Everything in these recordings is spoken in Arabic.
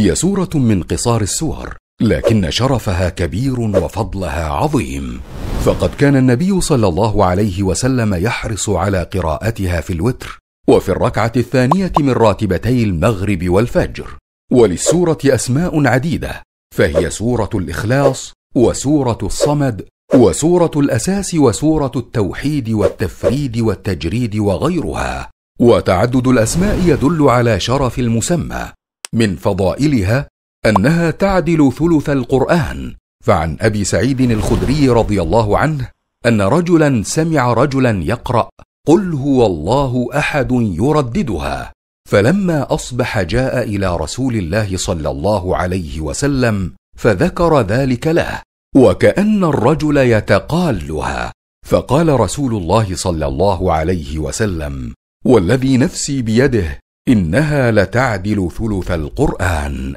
هي سوره من قصار السور لكن شرفها كبير وفضلها عظيم فقد كان النبي صلى الله عليه وسلم يحرص على قراءتها في الوتر وفي الركعه الثانيه من راتبتي المغرب والفجر وللسوره اسماء عديده فهي سوره الاخلاص وسوره الصمد وسوره الاساس وسوره التوحيد والتفريد والتجريد وغيرها وتعدد الاسماء يدل على شرف المسمى من فضائلها انها تعدل ثلث القران فعن ابي سعيد الخدري رضي الله عنه ان رجلا سمع رجلا يقرا قل هو الله احد يرددها فلما اصبح جاء الى رسول الله صلى الله عليه وسلم فذكر ذلك له وكان الرجل يتقالها فقال رسول الله صلى الله عليه وسلم والذي نفسي بيده انها لتعدل ثلث القران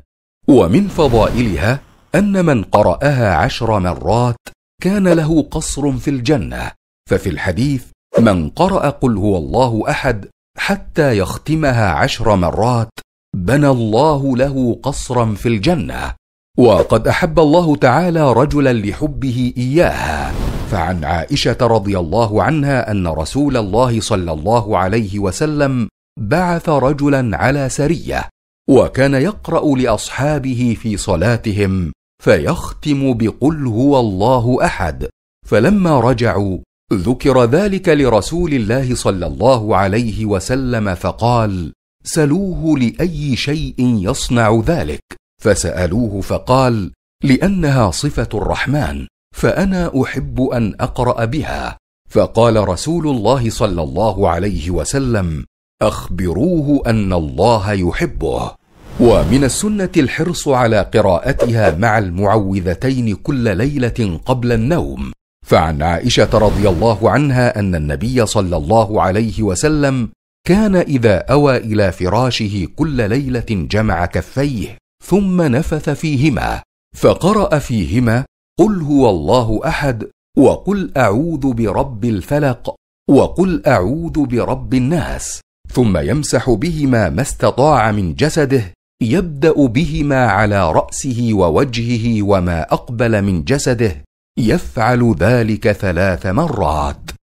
ومن فضائلها ان من قراها عشر مرات كان له قصر في الجنه ففي الحديث من قرا قل هو الله احد حتى يختمها عشر مرات بنى الله له قصرا في الجنه وقد احب الله تعالى رجلا لحبه اياها فعن عائشه رضي الله عنها ان رسول الله صلى الله عليه وسلم بعث رجلا على سريه وكان يقرا لاصحابه في صلاتهم فيختم بقل هو الله احد فلما رجعوا ذكر ذلك لرسول الله صلى الله عليه وسلم فقال سلوه لاي شيء يصنع ذلك فسالوه فقال لانها صفه الرحمن فانا احب ان اقرا بها فقال رسول الله صلى الله عليه وسلم اخبروه ان الله يحبه ومن السنه الحرص على قراءتها مع المعوذتين كل ليله قبل النوم فعن عائشه رضي الله عنها ان النبي صلى الله عليه وسلم كان اذا اوى الى فراشه كل ليله جمع كفيه ثم نفث فيهما فقرا فيهما قل هو الله احد وقل اعوذ برب الفلق وقل اعوذ برب الناس ثم يمسح بهما ما استطاع من جسده يبدا بهما على راسه ووجهه وما اقبل من جسده يفعل ذلك ثلاث مرات